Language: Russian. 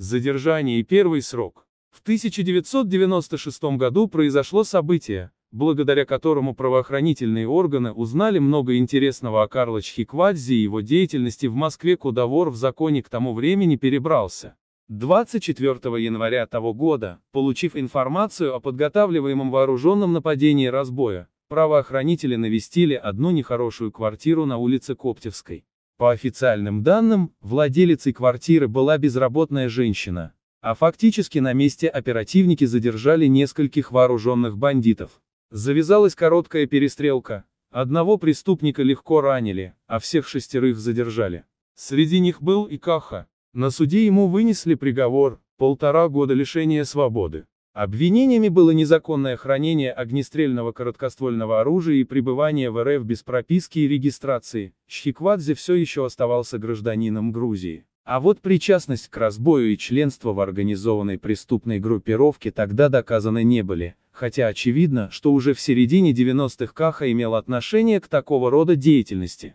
Задержание и первый срок. В 1996 году произошло событие, благодаря которому правоохранительные органы узнали много интересного о Карлоч Хиквадзе и его деятельности в Москве, куда вор в законе к тому времени перебрался. 24 января того года, получив информацию о подготавливаемом вооруженном нападении разбоя, правоохранители навестили одну нехорошую квартиру на улице Коптевской. По официальным данным, владелицей квартиры была безработная женщина. А фактически на месте оперативники задержали нескольких вооруженных бандитов. Завязалась короткая перестрелка. Одного преступника легко ранили, а всех шестерых задержали. Среди них был и Каха. На суде ему вынесли приговор – полтора года лишения свободы. Обвинениями было незаконное хранение огнестрельного короткоствольного оружия и пребывание в РФ без прописки и регистрации. Щиквадзе все еще оставался гражданином Грузии. А вот причастность к разбою и членство в организованной преступной группировке тогда доказаны не были, хотя очевидно, что уже в середине 90-х Каха имел отношение к такого рода деятельности.